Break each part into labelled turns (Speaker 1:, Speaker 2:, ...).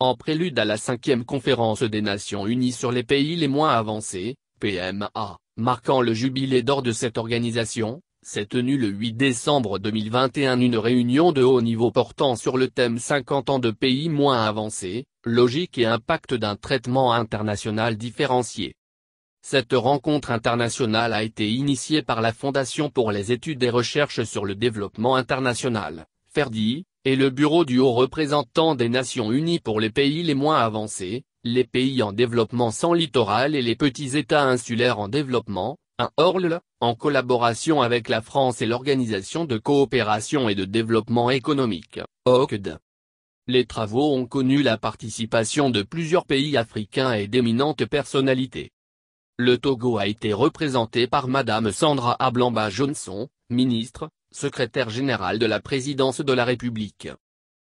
Speaker 1: En prélude à la cinquième conférence des Nations Unies sur les pays les moins avancés, PMA, marquant le jubilé d'or de cette organisation, s'est tenue le 8 décembre 2021 une réunion de haut niveau portant sur le thème 50 ans de pays moins avancés, logique et impact d'un traitement international différencié. Cette rencontre internationale a été initiée par la Fondation pour les études et recherches sur le développement international, FERDI, et le bureau du haut représentant des Nations Unies pour les pays les moins avancés, les pays en développement sans littoral et les petits États insulaires en développement, un ORL, en collaboration avec la France et l'Organisation de coopération et de développement économique, OCDE. Les travaux ont connu la participation de plusieurs pays africains et d'éminentes personnalités. Le Togo a été représenté par Madame Sandra Ablamba Johnson, ministre, secrétaire Général de la présidence de la République.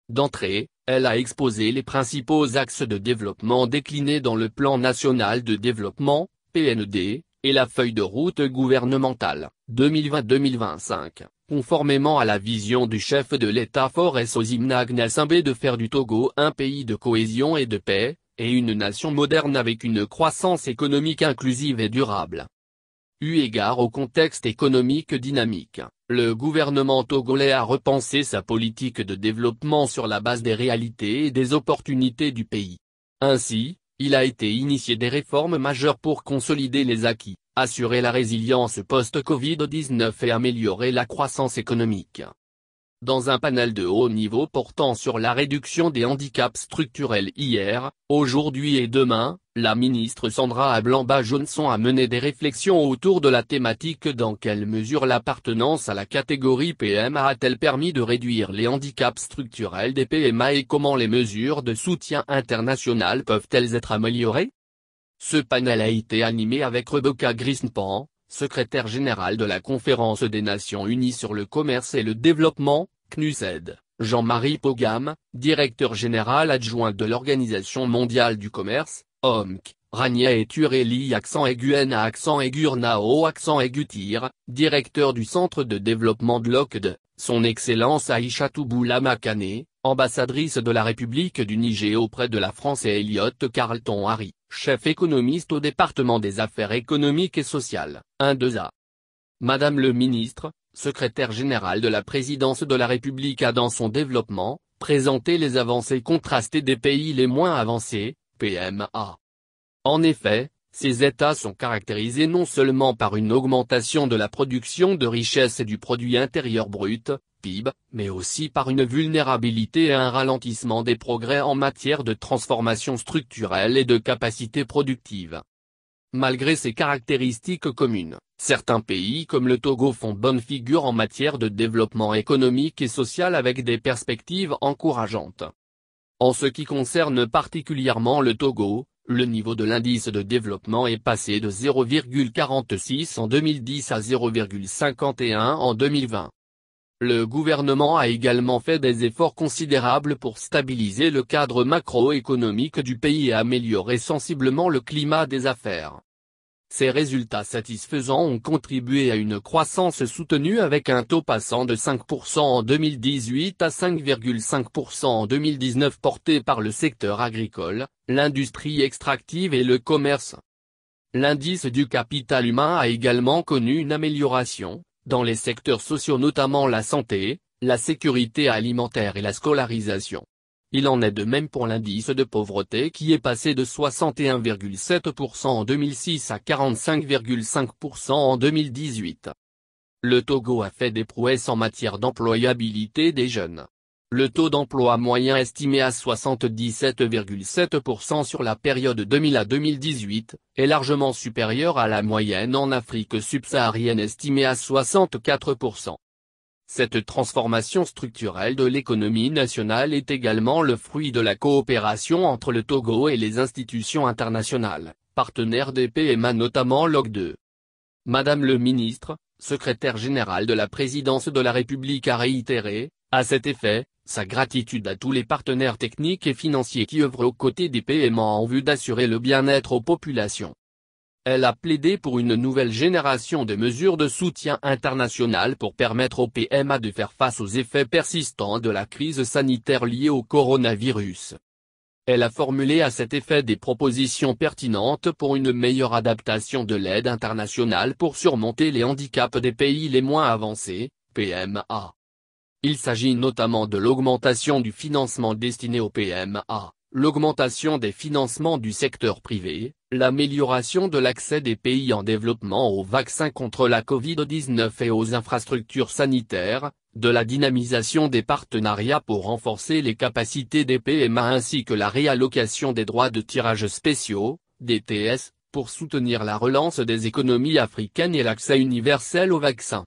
Speaker 1: D'entrée, elle a exposé les principaux axes de développement déclinés dans le Plan national de développement, PND, et la feuille de route gouvernementale, 2020-2025, conformément à la vision du chef de l'État Faure Sosimna Gnassingbe de faire du Togo un pays de cohésion et de paix, et une nation moderne avec une croissance économique inclusive et durable. Eu égard au contexte économique dynamique, le gouvernement togolais a repensé sa politique de développement sur la base des réalités et des opportunités du pays. Ainsi, il a été initié des réformes majeures pour consolider les acquis, assurer la résilience post-Covid-19 et améliorer la croissance économique. Dans un panel de haut niveau portant sur la réduction des handicaps structurels hier, aujourd'hui et demain, la ministre Sandra Ablamba Johnson a mené des réflexions autour de la thématique dans quelle mesure l'appartenance à la catégorie PMA a-t-elle permis de réduire les handicaps structurels des PMA et comment les mesures de soutien international peuvent-elles être améliorées Ce panel a été animé avec Rebecca Grispan, secrétaire générale de la Conférence des Nations Unies sur le commerce et le développement, CNUSED. Jean-Marie Pogam, directeur général adjoint de l'Organisation mondiale du commerce, Omk, Rania et Tureli accent aiguen à accent aigu accent aigutir, directeur du centre de développement de l'OCDE, son excellence Aïcha Touboula Makane, ambassadrice de la République du Niger auprès de la France et Elliot Carlton Harry, chef économiste au département des affaires économiques et sociales, 1-2A. Madame le ministre, secrétaire Général de la présidence de la République a dans son développement, présenté les avancées contrastées des pays les moins avancés, en effet, ces États sont caractérisés non seulement par une augmentation de la production de richesses et du produit intérieur brut, PIB, mais aussi par une vulnérabilité et un ralentissement des progrès en matière de transformation structurelle et de capacité productive. Malgré ces caractéristiques communes, certains pays comme le Togo font bonne figure en matière de développement économique et social avec des perspectives encourageantes. En ce qui concerne particulièrement le Togo, le niveau de l'indice de développement est passé de 0,46 en 2010 à 0,51 en 2020. Le gouvernement a également fait des efforts considérables pour stabiliser le cadre macroéconomique du pays et améliorer sensiblement le climat des affaires. Ces résultats satisfaisants ont contribué à une croissance soutenue avec un taux passant de 5% en 2018 à 5,5% en 2019 porté par le secteur agricole, l'industrie extractive et le commerce. L'indice du capital humain a également connu une amélioration, dans les secteurs sociaux notamment la santé, la sécurité alimentaire et la scolarisation. Il en est de même pour l'indice de pauvreté qui est passé de 61,7% en 2006 à 45,5% en 2018. Le Togo a fait des prouesses en matière d'employabilité des jeunes. Le taux d'emploi moyen estimé à 77,7% sur la période 2000 à 2018, est largement supérieur à la moyenne en Afrique subsaharienne estimée à 64%. Cette transformation structurelle de l'économie nationale est également le fruit de la coopération entre le Togo et les institutions internationales, partenaires des PMA notamment l'OC2. E. Madame le ministre, secrétaire générale de la présidence de la République a réitéré, à cet effet, sa gratitude à tous les partenaires techniques et financiers qui œuvrent aux côtés des PMA en vue d'assurer le bien-être aux populations. Elle a plaidé pour une nouvelle génération de mesures de soutien international pour permettre aux PMA de faire face aux effets persistants de la crise sanitaire liée au coronavirus. Elle a formulé à cet effet des propositions pertinentes pour une meilleure adaptation de l'aide internationale pour surmonter les handicaps des pays les moins avancés, PMA. Il s'agit notamment de l'augmentation du financement destiné aux PMA, l'augmentation des financements du secteur privé, l'amélioration de l'accès des pays en développement aux vaccins contre la Covid-19 et aux infrastructures sanitaires, de la dynamisation des partenariats pour renforcer les capacités des PMA ainsi que la réallocation des droits de tirage spéciaux, DTS, pour soutenir la relance des économies africaines et l'accès universel aux vaccins.